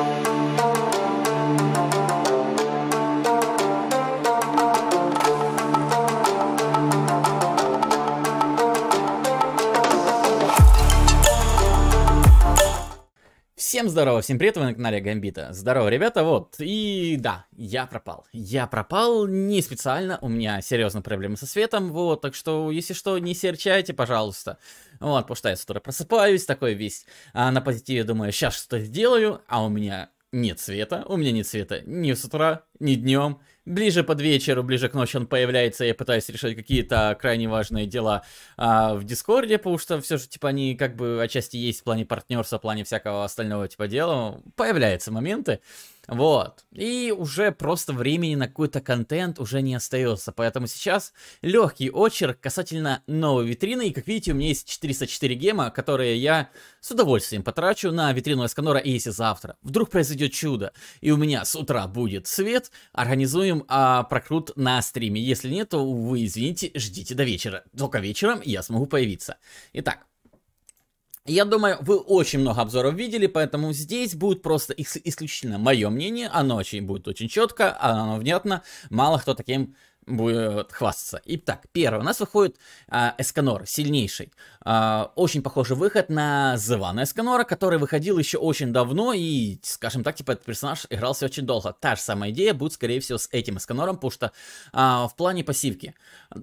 Thank you. Всем здорово, всем привет, вы на канале Гамбита. Здорово, ребята, вот, и да, я пропал. Я пропал не специально, у меня серьезные проблемы со светом, вот, так что, если что, не серчайте, пожалуйста. Вот, потому что я с утра просыпаюсь, такой весь а на позитиве думаю, сейчас что-то сделаю, а у меня нет света, у меня нет света ни с утра, ни днем, ближе под вечер, ближе к ночи он появляется, я пытаюсь решать какие-то крайне важные дела а, в Дискорде, потому что все же, типа, они как бы отчасти есть в плане партнерства, в плане всякого остального, типа, дела. Появляются моменты. Вот. И уже просто времени на какой-то контент уже не остается. Поэтому сейчас легкий очерк касательно новой витрины. И как видите, у меня есть 404 гема, которые я с удовольствием потрачу на витрину Эсканора. И если завтра вдруг произойдет чудо, и у меня с утра будет свет, организуем а, прокрут на стриме. Если нет, то вы извините, ждите до вечера. Только вечером я смогу появиться. Итак, я думаю, вы очень много обзоров видели, поэтому здесь будет просто исключительно мое мнение. Оно очень будет очень четко, оно внятно. Мало кто таким будет хвастаться. Итак, первое. У нас выходит э, а, Эсканор, сильнейший. Э, очень похожий выход на Звана Эсканора, который выходил еще очень давно, и, скажем так, типа этот персонаж игрался очень долго. Та же самая идея будет, скорее всего, с этим Эсканором, потому что э, в плане пассивки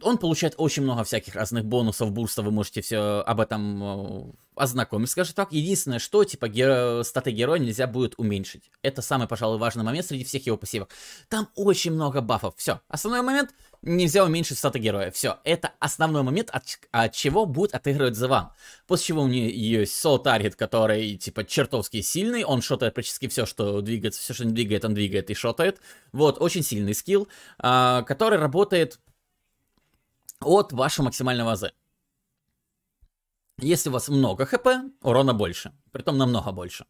он получает очень много всяких разных бонусов, бурстов, вы можете все об этом э, ознакомишь, скажем так. Единственное, что, типа, геро... статы героя нельзя будет уменьшить. Это самый, пожалуй, важный момент среди всех его пассивок. Там очень много бафов. Все. Основной момент, нельзя уменьшить статы героя. Все. Это основной момент, от, от чего будет отыгрывать за вам. После чего у нее есть соло-таргет, который, типа, чертовски сильный. Он шотает практически все, что двигается. Все, что не двигает, он двигает и шотает. Вот, очень сильный скилл, а, который работает от вашего максимального АЗ. Если у вас много хп, урона больше. Притом намного больше.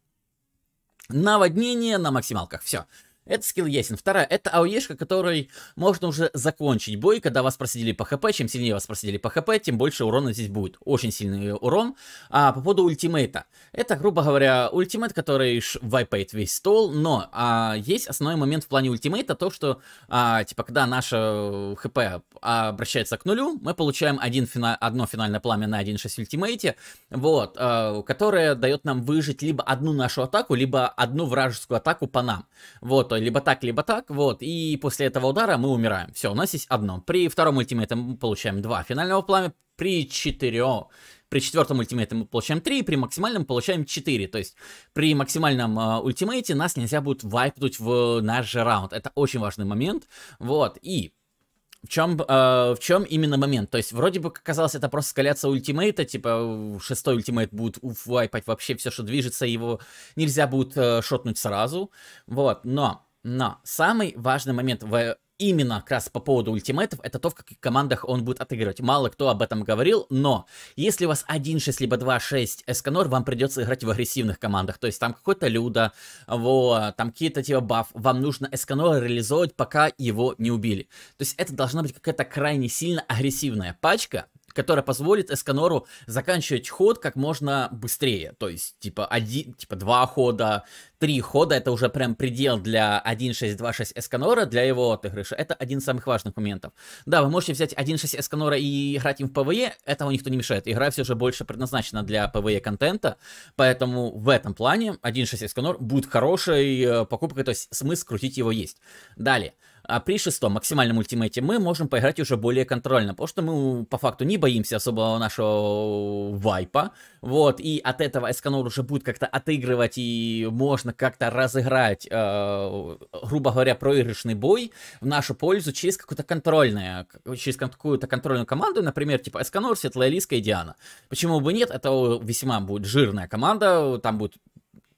Наводнение на максималках. Все. Это скилл ясен. Вторая, это ауешка, которой можно уже закончить бой, когда вас просидели по хп. Чем сильнее вас просидели по хп, тем больше урона здесь будет. Очень сильный урон. А по поводу ультимейта. Это, грубо говоря, ультимейт, который вайпает весь стол, но а, есть основной момент в плане ультимейта, то, что, а, типа, когда наше хп обращается к нулю, мы получаем один фина... одно финальное пламя на 1.6 ультимейте, вот, а, которое дает нам выжить либо одну нашу атаку, либо одну вражескую атаку по нам. Вот, либо так, либо так, вот, и после этого удара мы умираем. Все, у нас есть одно. При втором ультимейте мы получаем два финального пламя, при четырех при четвертом ультимейте мы получаем 3, при максимальном получаем 4. То есть при максимальном э, ультимейте нас нельзя будет вайпнуть в наш же раунд. Это очень важный момент. Вот, и в чем, э, в чем именно момент? То есть, вроде бы, казалось, это просто скаляться ультимейта, типа, шестой ультимейт будет вайпать вообще все, что движется, его нельзя будет э, шотнуть сразу, вот, но но самый важный момент в именно как раз по поводу ультимейтов, это то, в каких командах он будет отыгрывать. Мало кто об этом говорил, но если у вас 1-6 либо 2-6 эсканор, вам придется играть в агрессивных командах. То есть там какой-то Люда, вот, там какие-то типа баф. Вам нужно эсканор реализовывать, пока его не убили. То есть это должна быть какая-то крайне сильно агрессивная пачка, которая позволит Эсканору заканчивать ход как можно быстрее. То есть, типа, один, типа два хода, три хода, это уже прям предел для 1.6.2.6 Эсканора, для его отыгрыша. Это один из самых важных моментов. Да, вы можете взять 1.6 Эсканора и играть им в ПВЕ, этого никто не мешает. Игра все же больше предназначена для ПВЕ контента, поэтому в этом плане 1.6 Эсканор будет хорошей э, покупкой, то есть смысл крутить его есть. Далее. А при шестом максимальном ультимейте мы можем поиграть уже более контрольно, потому что мы по факту не боимся особого нашего э, вайпа, вот, и от этого Эсканор уже будет как-то отыгрывать и можно как-то разыграть, э, грубо говоря, проигрышный бой в нашу пользу через какую-то контрольную, через какую-то контрольную команду, например, типа Эсканор, Светлая Лиска и Диана. Почему бы нет, это весьма будет жирная команда, там будет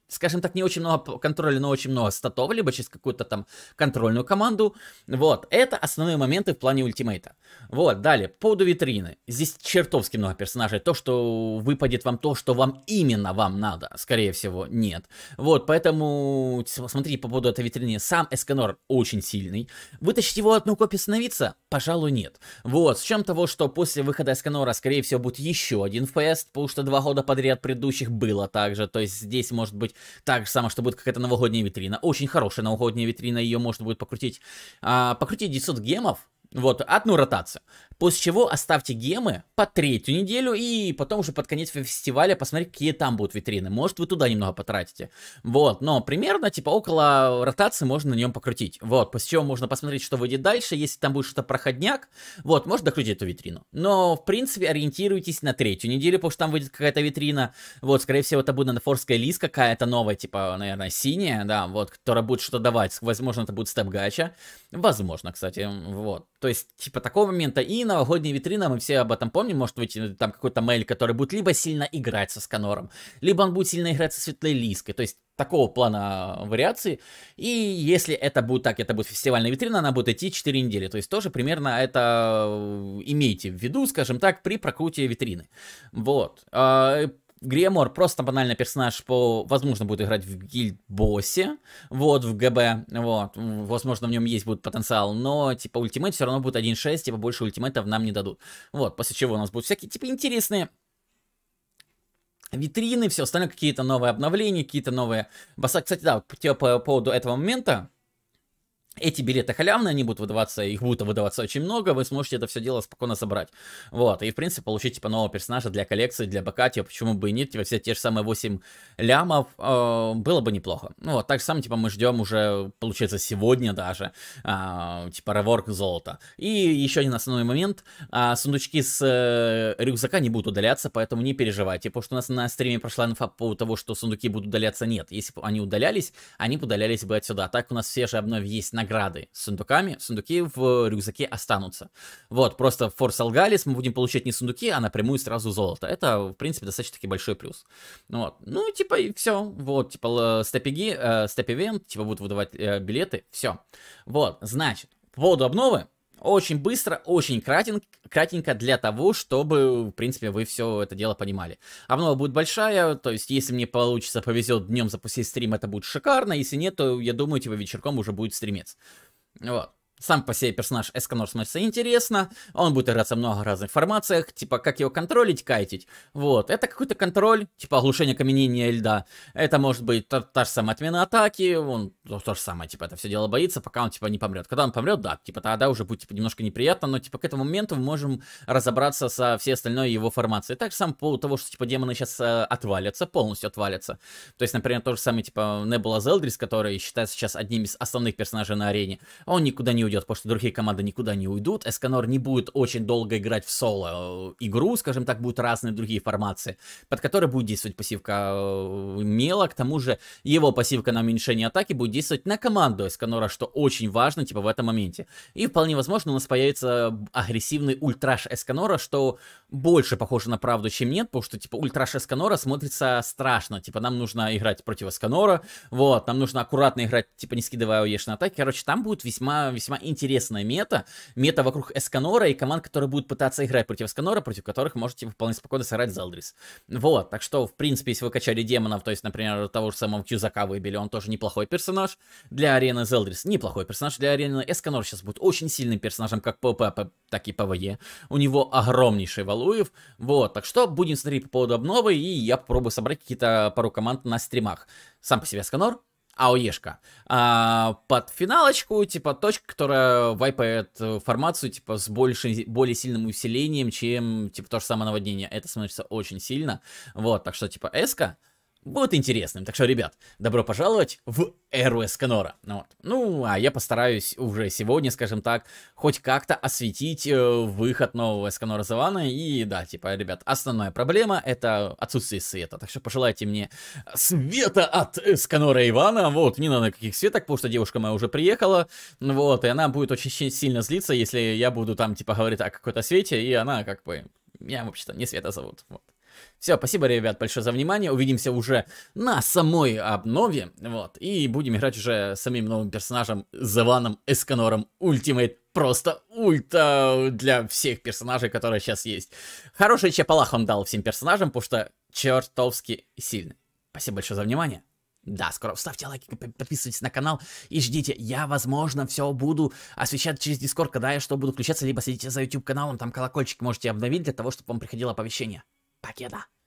скажем так, не очень много контроля, но очень много статов, либо через какую-то там контрольную команду. Вот, это основные моменты в плане ультимейта. Вот, далее, по поводу витрины. Здесь чертовски много персонажей. То, что выпадет вам то, что вам именно вам надо, скорее всего, нет. Вот, поэтому смотрите по поводу этой витрины. Сам Эсканор очень сильный. Вытащить его одну копию становиться Пожалуй, нет. Вот, с чем того, что после выхода Эсканора, скорее всего, будет еще один фест, потому что два года подряд предыдущих было также. То есть здесь может быть так же самое, что будет какая-то новогодняя витрина. Очень хорошая новогодняя витрина, ее можно будет покрутить. А, покрутить 900 гемов, вот, одну ротацию. После чего оставьте гемы по третью неделю и потом уже под конец фестиваля посмотрите, какие там будут витрины. Может, вы туда немного потратите. Вот, но примерно, типа, около ротации можно на нем покрутить. Вот, после чего можно посмотреть, что выйдет дальше. Если там будет что-то проходняк, вот, можно докрутить эту витрину. Но, в принципе, ориентируйтесь на третью неделю, потому что там выйдет какая-то витрина. Вот, скорее всего, это будет нанофорская лист какая-то новая, типа, наверное, синяя, да, вот, которая будет что-то давать. Возможно, это будет степ-гача. Возможно, кстати, вот. То есть, типа, такого момента и новогодняя витрина, мы все об этом помним, может быть, э, там какой-то мейль, который будет либо сильно играть со Сканором, либо он будет сильно играть со Светлой Лиской, то есть, такого плана вариации. И если это будет так, это будет фестивальная витрина, она будет идти 4 недели. То есть тоже примерно это э, имейте в виду, скажем так, при прокрутии витрины. Вот а, Гремор просто банально персонаж, по, возможно, будет играть в гильд-боссе, вот, в ГБ, вот, возможно, в нем есть будет потенциал, но, типа, ультимейт все равно будет 1.6, типа, больше ультимейтов нам не дадут. Вот, после чего у нас будут всякие, типа, интересные витрины, все остальное, какие-то новые обновления, какие-то новые... Баса, кстати, да, по, типа, по поводу этого момента, эти билеты халявные, они будут выдаваться, их будут выдаваться очень много, вы сможете это все дело спокойно собрать. Вот, и в принципе получить типа нового персонажа для коллекции, для БК, типа, почему бы и нет, типа все те же самые 8 лямов, э, было бы неплохо. Ну вот, так же самое, типа, мы ждем уже, получается, сегодня даже, э, типа, реворк золота. И еще один основной момент, э, сундучки с э, рюкзака не будут удаляться, поэтому не переживайте, потому что у нас на стриме прошла инфа по поводу того, что сундуки будут удаляться, нет. Если бы они удалялись, они бы удалялись бы отсюда, а так у нас все же обновь есть на награды с сундуками. Сундуки в рюкзаке останутся. Вот, просто в Форс Алгалис мы будем получать не сундуки, а напрямую сразу золото. Это, в принципе, достаточно-таки большой плюс. Вот. Ну, типа, и все. Вот, типа, степиги, э, степ-ивент, типа, будут выдавать э, билеты. Все. Вот, значит, по поводу обновы, очень быстро, очень кратенько, кратенько для того, чтобы, в принципе, вы все это дело понимали. Обнова будет большая, то есть, если мне получится, повезет днем запустить стрим, это будет шикарно. Если нет, то, я думаю, типа вечерком уже будет стримец. Вот. Сам по себе персонаж Эсканор становится интересно, он будет играться много разных формациях, типа как его контролить, кайтить. Вот, это какой-то контроль, типа оглушение каменения льда. Это может быть та, та же самая отмена атаки, он ну, то же самое, типа это все дело боится, пока он типа не помрет. Когда он помрет, да, типа тогда уже будет типа, немножко неприятно, но типа к этому моменту мы можем разобраться со всей остальной его формацией. Так же сам по поводу того, что типа демоны сейчас э, отвалятся, полностью отвалятся. То есть, например, тот же самый типа Небула Зелдрис, который считается сейчас одним из основных персонажей на арене, он никуда не уйдет, потому что другие команды никуда не уйдут. Эсканор не будет очень долго играть в соло э, игру, скажем так, будут разные другие формации, под которые будет действовать пассивка э, Мела. К тому же его пассивка на уменьшение атаки будет действовать на команду Эсканора, что очень важно, типа, в этом моменте. И вполне возможно у нас появится агрессивный ультраш Эсканора, что больше похоже на правду, чем нет, потому что, типа, ультраш Эсканора смотрится страшно. Типа, нам нужно играть против Эсканора, вот, нам нужно аккуратно играть, типа, не скидывая на атаки. Короче, там будет весьма, весьма интересная мета. Мета вокруг Эсканора и команд, которые будут пытаться играть против Эсканора, против которых можете вы вполне спокойно сыграть Зелдрис. Вот, так что, в принципе, если вы качали демонов, то есть, например, того же самого Кьюзака выбили, он тоже неплохой персонаж для арены Зелдрис. Неплохой персонаж для арены Эсканор сейчас будет очень сильным персонажем как ПВП, так и ПВЕ. У него огромнейший валуев. Вот, так что будем смотреть по поводу обновы, и я попробую собрать какие-то пару команд на стримах. Сам по себе Эсканор АОЕшка. А, под финалочку, типа, точка, которая вайпает э, формацию, типа, с больше, более сильным усилением, чем, типа, то же самое наводнение. Это смотрится очень сильно. Вот, так что, типа, эска будет интересным. Так что, ребят, добро пожаловать в эру Эсканора. Ну вот. Ну, а я постараюсь уже сегодня, скажем так, хоть как-то осветить э, выход нового Эсканора Завана. И да, типа, ребят, основная проблема это отсутствие света. Так что пожелайте мне света от Эсканора Ивана. Вот, не надо каких светок, потому что девушка моя уже приехала. Вот, и она будет очень сильно злиться, если я буду там, типа, говорить о какой-то свете, и она как бы... Меня вообще-то не Света зовут. Вот. Все, спасибо, ребят, большое за внимание. Увидимся уже на самой обнове. Вот. И будем играть уже самим новым персонажем Заваном Эсканором Ультимейт. Просто ульта для всех персонажей, которые сейчас есть. Хороший чапалах он дал всем персонажам, потому что чертовски сильный. Спасибо большое за внимание. Да, скоро ставьте лайки, подписывайтесь на канал и ждите. Я, возможно, все буду освещать через Discord, когда я что буду включаться, либо следите за YouTube каналом, там колокольчик можете обновить для того, чтобы вам приходило оповещение. バキュだ。